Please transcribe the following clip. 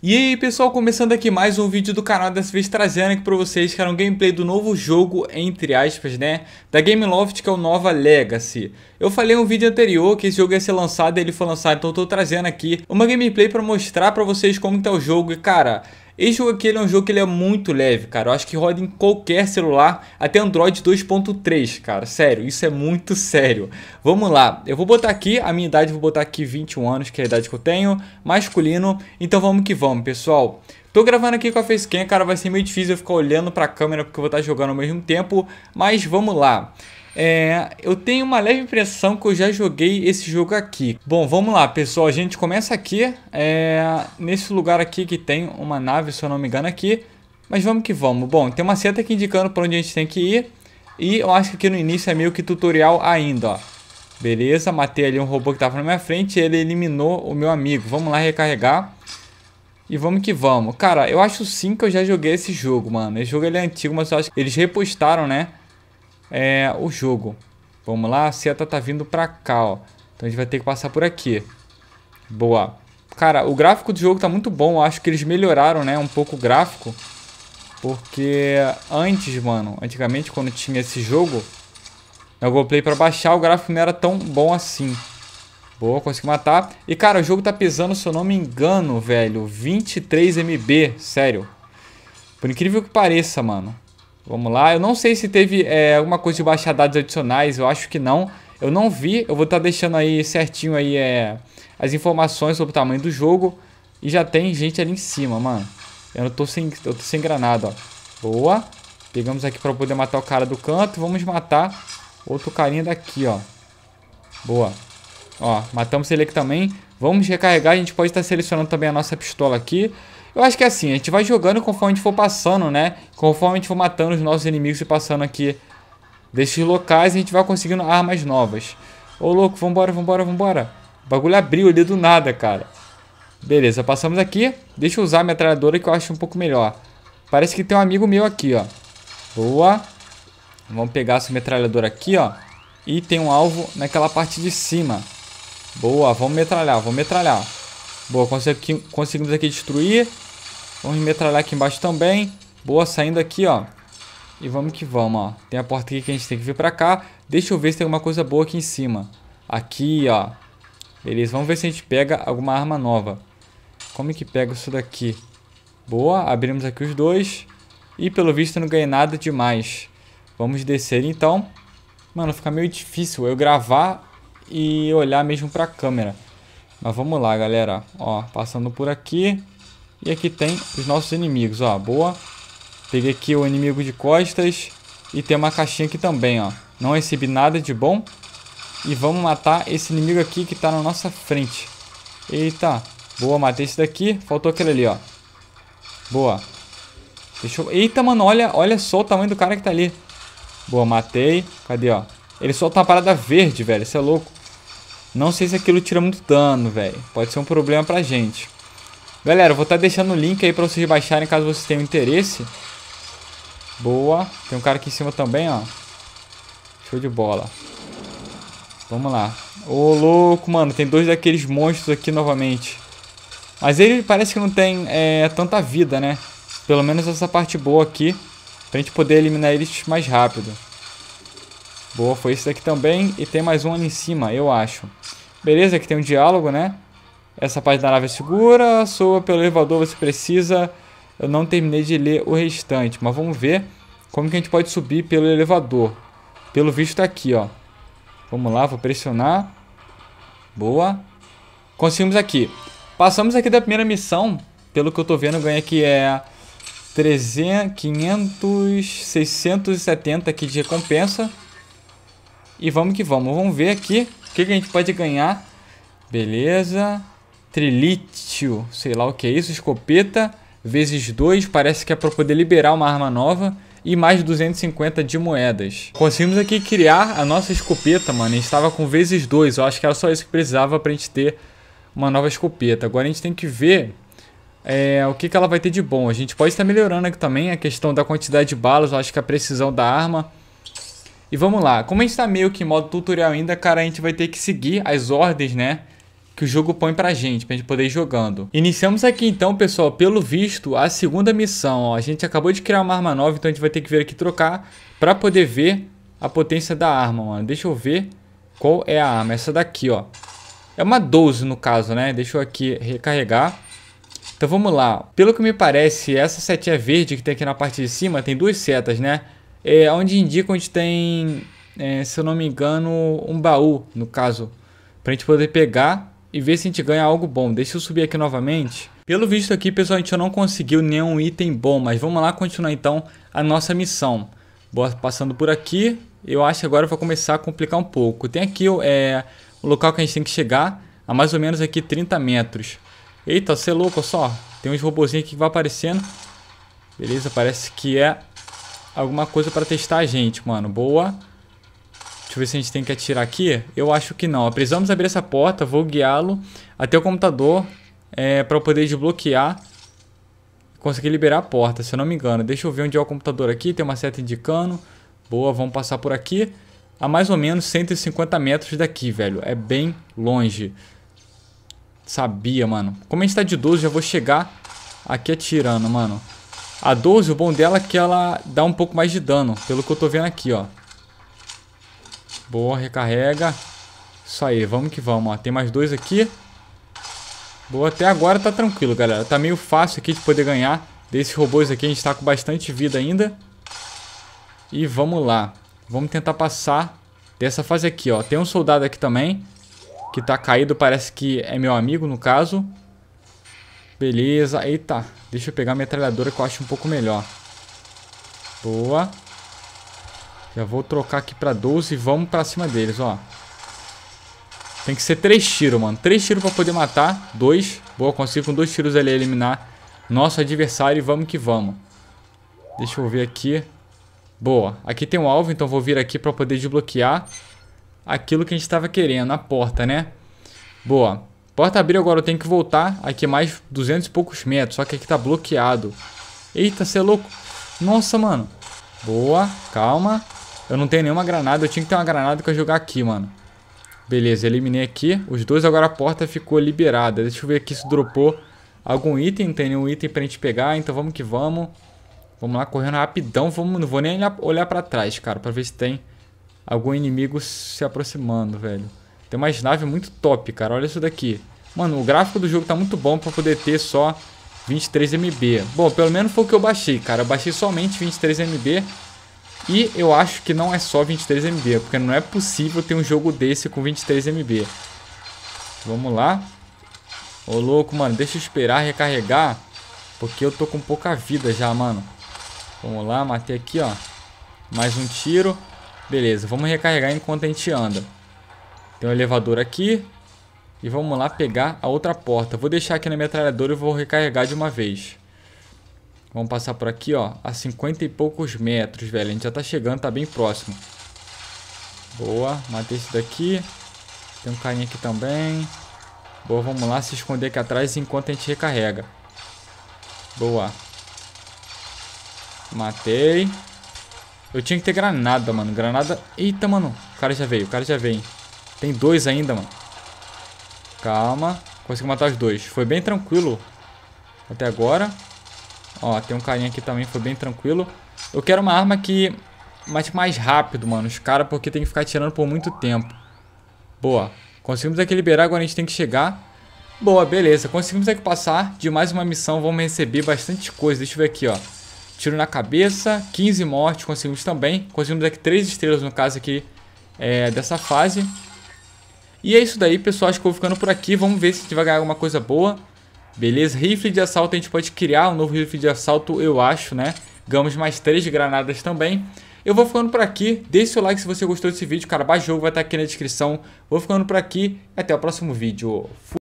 E aí pessoal, começando aqui mais um vídeo do canal, dessa vez trazendo aqui para vocês cara, um gameplay do novo jogo, entre aspas né, da Gameloft que é o Nova Legacy. Eu falei em um vídeo anterior que esse jogo ia ser lançado ele foi lançado, então eu tô trazendo aqui uma gameplay para mostrar para vocês como tá o jogo e cara, esse jogo aqui ele é um jogo que ele é muito leve, cara. Eu acho que roda em qualquer celular, até Android 2.3, cara. Sério, isso é muito sério. Vamos lá. Eu vou botar aqui a minha idade, vou botar aqui 21 anos, que é a idade que eu tenho, masculino. Então vamos que vamos, pessoal. Tô gravando aqui com a facecam, cara, vai ser meio difícil eu ficar olhando pra câmera porque eu vou estar jogando ao mesmo tempo, mas vamos lá. É, eu tenho uma leve impressão que eu já joguei esse jogo aqui. Bom, vamos lá, pessoal. A gente começa aqui, é, nesse lugar aqui que tem uma nave, se eu não me engano, aqui. Mas vamos que vamos. Bom, tem uma seta aqui indicando para onde a gente tem que ir. E eu acho que aqui no início é meio que tutorial ainda, ó. Beleza, matei ali um robô que tava na minha frente ele eliminou o meu amigo. Vamos lá recarregar. E vamos que vamos. Cara, eu acho sim que eu já joguei esse jogo, mano. Esse jogo ele é antigo, mas eu acho que eles repostaram, né? é, o jogo. Vamos lá, a seta tá vindo pra cá, ó. Então a gente vai ter que passar por aqui. Boa. Cara, o gráfico do jogo tá muito bom. Eu acho que eles melhoraram, né, um pouco o gráfico. Porque antes, mano, antigamente quando tinha esse jogo, na GoPlay pra baixar, o gráfico não era tão bom assim. Boa, consegui matar. E, cara, o jogo tá pesando, se eu não me engano, velho, 23 MB, sério. Por incrível que pareça, mano. Vamos lá. Eu não sei se teve é, alguma coisa de baixar dados adicionais. Eu acho que não. Eu não vi. Eu vou estar tá deixando aí certinho aí é, as informações sobre o tamanho do jogo. E já tem gente ali em cima, mano. Eu não tô sem, eu tô sem granada, ó. Boa. Pegamos aqui pra poder matar o cara do canto. Vamos matar outro carinha daqui, ó. Boa. Ó, matamos ele aqui também. Vamos recarregar. A gente pode estar tá selecionando também a nossa pistola aqui. Eu acho que é assim, a gente vai jogando conforme a gente for passando, né? Conforme a gente for matando os nossos inimigos e passando aqui desses locais, a gente vai conseguindo armas novas. Ô, louco, vambora, vambora, vambora. O bagulho abriu ali do nada, cara. Beleza, passamos aqui. Deixa eu usar a metralhadora que eu acho um pouco melhor. Parece que tem um amigo meu aqui, ó. Boa. Vamos pegar essa metralhadora aqui, ó. E tem um alvo naquela parte de cima. Boa, vamos metralhar, vamos metralhar. Boa, consegui, conseguimos aqui destruir. Vamos metralhar aqui embaixo também. Boa, saindo aqui, ó. E vamos que vamos, ó. Tem a porta aqui que a gente tem que vir pra cá. Deixa eu ver se tem alguma coisa boa aqui em cima. Aqui, ó. Beleza, vamos ver se a gente pega alguma arma nova. Como é que pega isso daqui? Boa, abrimos aqui os dois. E pelo visto não ganhei nada demais. Vamos descer então. Mano, fica meio difícil eu gravar e olhar mesmo pra câmera. Mas vamos lá, galera. Ó, passando por aqui. E aqui tem os nossos inimigos, ó. Boa. Peguei aqui o inimigo de costas. E tem uma caixinha aqui também, ó. Não recebi nada de bom. E vamos matar esse inimigo aqui que tá na nossa frente. Eita. Boa, matei esse daqui. Faltou aquele ali, ó. Boa. Deixa eu... Eita, mano, olha, olha só o tamanho do cara que tá ali. Boa, matei. Cadê, ó? Ele solta uma parada verde, velho. Isso é louco. Não sei se aquilo tira muito dano, velho. Pode ser um problema pra gente. Galera, eu vou estar tá deixando o link aí pra vocês baixarem caso vocês tenham interesse. Boa. Tem um cara aqui em cima também, ó. Show de bola. Vamos lá. Ô, louco, mano. Tem dois daqueles monstros aqui novamente. Mas ele parece que não tem é, tanta vida, né? Pelo menos essa parte boa aqui. Pra gente poder eliminar eles mais rápido. Boa, foi esse daqui também. E tem mais um ali em cima, eu acho. Beleza, aqui tem um diálogo, né? Essa parte da nave é segura. Soa pelo elevador, você precisa... Eu não terminei de ler o restante, mas vamos ver como que a gente pode subir pelo elevador. Pelo visto tá aqui, ó. Vamos lá, vou pressionar. Boa. Conseguimos aqui. Passamos aqui da primeira missão. Pelo que eu tô vendo, ganha aqui é 300, 500, 670 aqui de recompensa. E vamos que vamos. Vamos ver aqui o que, que a gente pode ganhar. Beleza. Trilítio, sei lá o que é isso. Escopeta vezes 2, parece que é para poder liberar uma arma nova. E mais 250 de moedas. Conseguimos aqui criar a nossa escopeta, mano. A gente estava com vezes 2. Eu acho que era só isso que precisava para a gente ter uma nova escopeta. Agora a gente tem que ver é, o que, que ela vai ter de bom. A gente pode estar melhorando aqui também a questão da quantidade de balas. Eu acho que a precisão da arma e vamos lá, como a gente tá meio que em modo tutorial ainda, cara, a gente vai ter que seguir as ordens, né? que o jogo põe pra gente, pra gente poder ir jogando. Iniciamos aqui então, pessoal, pelo visto, a segunda missão. Ó. A gente acabou de criar uma arma nova, então a gente vai ter que vir aqui trocar pra poder ver a potência da arma, mano. Deixa eu ver qual é a arma. Essa daqui, ó. É uma 12 no caso, né? Deixa eu aqui recarregar. Então vamos lá. Pelo que me parece, essa setinha verde que tem aqui na parte de cima tem duas setas, né? é, onde indica onde tem, é, se eu não me engano, um baú, no caso, para a gente poder pegar e ver se a gente ganha algo bom. Deixa eu subir aqui novamente. Pelo visto aqui, pessoal, a gente não conseguiu nenhum item bom, mas vamos lá continuar então a nossa missão. Boa, passando por aqui, eu acho que agora vai começar a complicar um pouco. Tem aqui é, o local que a gente tem que chegar, a mais ou menos aqui 30 metros. Eita, você é louco, só. Tem uns robozinhos aqui que vai aparecendo. Beleza, parece que é alguma coisa pra testar a gente, mano. Boa. Deixa eu ver se a gente tem que atirar aqui. Eu acho que não. Precisamos abrir essa porta. Vou guiá-lo até o computador é, pra eu poder desbloquear. Conseguir liberar a porta, se eu não me engano. Deixa eu ver onde é o computador aqui. Tem uma seta indicando. Boa, vamos passar por aqui. A mais ou menos 150 metros daqui, velho. É bem longe. Sabia, mano. Como a gente tá de 12, já vou chegar aqui atirando, mano. A 12, o bom dela é que ela dá um pouco mais de dano, pelo que eu tô vendo aqui, ó. Boa, recarrega. Isso aí, vamos que vamos, ó. Tem mais dois aqui. Boa, até agora tá tranquilo, galera. Tá meio fácil aqui de poder ganhar desses robôs aqui. A gente tá com bastante vida ainda. E vamos lá. Vamos tentar passar dessa fase aqui, ó. Tem um soldado aqui também, que tá caído, parece que é meu amigo, no caso. Beleza. Eita, deixa eu pegar a metralhadora que eu acho um pouco melhor. Boa. Já vou trocar aqui pra 12 e vamos pra cima deles, ó. Tem que ser 3 tiros, mano. 3 tiros pra poder matar. 2. Boa, consigo com 2 tiros ali eliminar nosso adversário e vamos que vamos. Deixa eu ver aqui. Boa. Aqui tem um alvo, então vou vir aqui pra poder desbloquear aquilo que a gente tava querendo, a porta, né? Boa. Porta abriu, agora eu tenho que voltar. Aqui mais 200 e poucos metros, só que aqui tá bloqueado. Eita, você é louco. Nossa, mano. Boa, calma. Eu não tenho nenhuma granada, eu tinha que ter uma granada que eu jogar aqui, mano. Beleza, eliminei aqui. Os dois, agora a porta ficou liberada. Deixa eu ver aqui se dropou algum item. Tem nenhum item pra gente pegar, então vamos que vamos. Vamos lá, correndo rapidão. Vamos, não vou nem olhar pra trás, cara, pra ver se tem algum inimigo se aproximando, velho. Tem umas naves muito top, cara. Olha isso daqui. Mano, o gráfico do jogo tá muito bom pra poder ter só 23 MB. Bom, pelo menos foi o que eu baixei, cara. Eu baixei somente 23 MB. E eu acho que não é só 23 MB, porque não é possível ter um jogo desse com 23 MB. Vamos lá. Ô, louco, mano. Deixa eu esperar recarregar, porque eu tô com pouca vida já, mano. Vamos lá, matei aqui, ó. Mais um tiro. Beleza, vamos recarregar enquanto a gente anda. Tem um elevador aqui. E vamos lá pegar a outra porta. Vou deixar aqui na metralhadora e vou recarregar de uma vez. Vamos passar por aqui, ó. A 50 e poucos metros, velho. A gente já tá chegando, tá bem próximo. Boa. Matei esse daqui. Tem um carinha aqui também. Boa, vamos lá se esconder aqui atrás enquanto a gente recarrega. Boa. Matei. Eu tinha que ter granada, mano. Granada... Eita, mano. O cara já veio, o cara já veio. Tem dois ainda, mano. Calma. Consegui matar os dois. Foi bem tranquilo até agora. Ó, tem um carinha aqui também, foi bem tranquilo. Eu quero uma arma que mate mais rápido, mano. Os caras, porque tem que ficar atirando por muito tempo. Boa. Conseguimos aqui liberar, agora a gente tem que chegar. Boa, beleza. Conseguimos aqui é passar de mais uma missão. Vamos receber bastante coisa. Deixa eu ver aqui, ó. Tiro na cabeça, 15 mortes, conseguimos também. Conseguimos aqui é 3 estrelas, no caso aqui, é, dessa fase. E é isso daí, pessoal. Acho que vou ficando por aqui. Vamos ver se a gente vai ganhar alguma coisa boa. Beleza? Rifle de assalto a gente pode criar. Um novo rifle de assalto, eu acho, né? Ganhamos mais três granadas também. Eu vou ficando por aqui. Deixe seu like se você gostou desse vídeo. Cara, baixou, vai estar aqui na descrição. Vou ficando por aqui. Até o próximo vídeo. Fui.